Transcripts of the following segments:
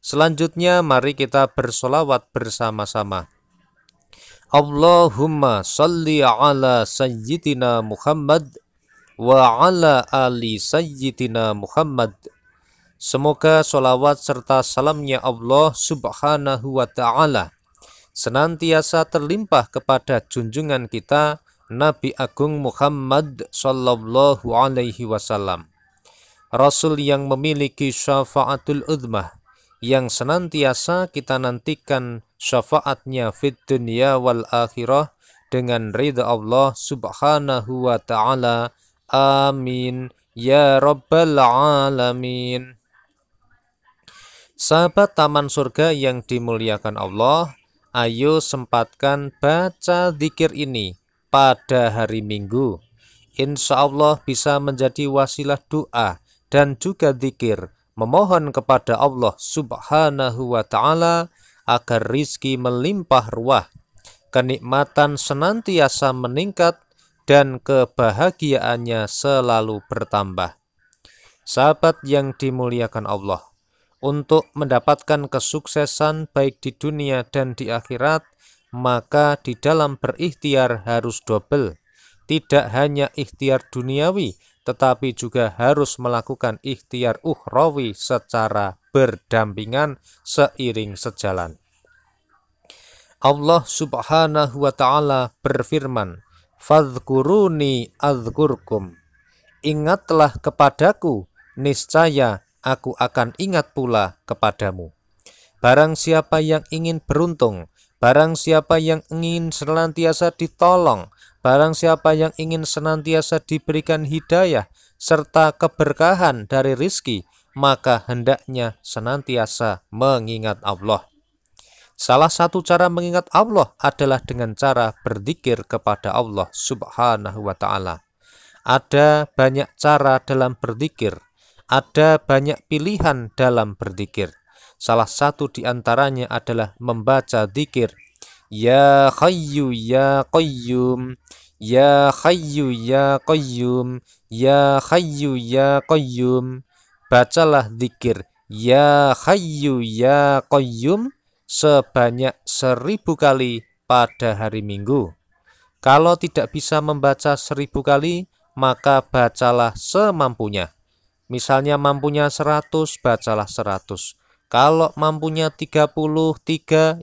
Selanjutnya mari kita bersolawat bersama-sama. Allahumma salli ala sayyidina Muhammad wa ala ali sayyidina Muhammad. Semoga solawat serta salamnya Allah subhanahu wa ta'ala senantiasa terlimpah kepada junjungan kita Nabi Agung Muhammad sallallahu alaihi wasallam. Rasul yang memiliki syafaatul uzmah yang senantiasa kita nantikan syafaatnya fit dunia wal akhirah dengan ridha Allah subhanahu wa ta'ala. Amin. Ya Rabbal Alamin. Sahabat Taman Surga yang dimuliakan Allah, ayo sempatkan baca zikir ini pada hari Minggu. Insya Allah bisa menjadi wasilah doa dan juga zikir memohon kepada Allah Subhanahu wa taala agar rizki melimpah ruah, kenikmatan senantiasa meningkat dan kebahagiaannya selalu bertambah. Sahabat yang dimuliakan Allah, untuk mendapatkan kesuksesan baik di dunia dan di akhirat, maka di dalam berikhtiar harus double, Tidak hanya ikhtiar duniawi, tetapi juga harus melakukan ikhtiar ukhrawi secara berdampingan seiring sejalan. Allah Subhanahu wa taala berfirman, "Fadhkuruni adzkurkum." Ingatlah kepadaku, niscaya aku akan ingat pula kepadamu. Barang siapa yang ingin beruntung, barang siapa yang ingin senantiasa ditolong, Barang siapa yang ingin senantiasa diberikan hidayah serta keberkahan dari rizki, maka hendaknya senantiasa mengingat Allah. Salah satu cara mengingat Allah adalah dengan cara berzikir kepada Allah Subhanahu wa Ta'ala. Ada banyak cara dalam berzikir, ada banyak pilihan dalam berzikir. Salah satu di antaranya adalah membaca zikir Ya Hayyu Ya Qayyum Ya Hayyu Ya Qayyum Ya Hayyu Ya Qayyum Bacalah zikir Ya Hayyu Ya Qayyum sebanyak seribu kali pada hari Minggu. Kalau tidak bisa membaca seribu kali, maka bacalah semampunya. Misalnya mampunya seratus, bacalah seratus. Kalau mampunya 33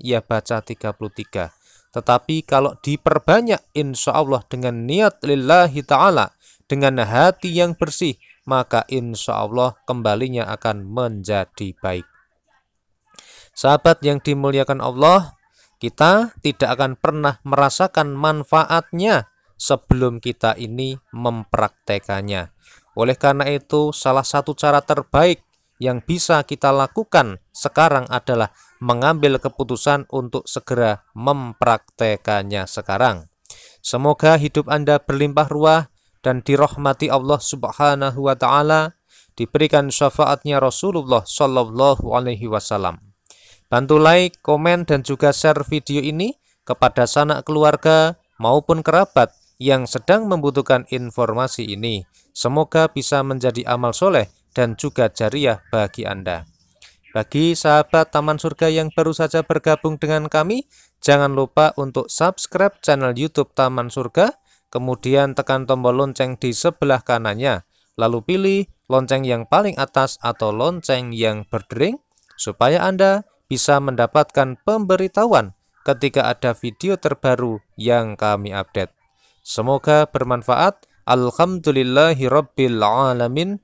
ya baca 33. Tetapi kalau diperbanyak insya Allah dengan niat lillahi ta'ala, dengan hati yang bersih, maka insya Allah kembalinya akan menjadi baik. Sahabat yang dimuliakan Allah, kita tidak akan pernah merasakan manfaatnya sebelum kita ini mempraktekannya. Oleh karena itu, salah satu cara terbaik yang bisa kita lakukan sekarang adalah mengambil keputusan untuk segera mempraktekannya sekarang. Semoga hidup Anda berlimpah ruah dan dirahmati Allah Subhanahu wa taala, diberikan syafaatnya Rasulullah Shallallahu alaihi wasallam. Bantu like, komen dan juga share video ini kepada sanak keluarga maupun kerabat yang sedang membutuhkan informasi ini. Semoga bisa menjadi amal soleh dan juga jariah bagi Anda. Bagi sahabat Taman Surga yang baru saja bergabung dengan kami, jangan lupa untuk subscribe channel YouTube Taman Surga, kemudian tekan tombol lonceng di sebelah kanannya, lalu pilih lonceng yang paling atas atau lonceng yang berdering, supaya Anda bisa mendapatkan pemberitahuan ketika ada video terbaru yang kami update. Semoga bermanfaat. Alhamdulillahirrabbilalamin.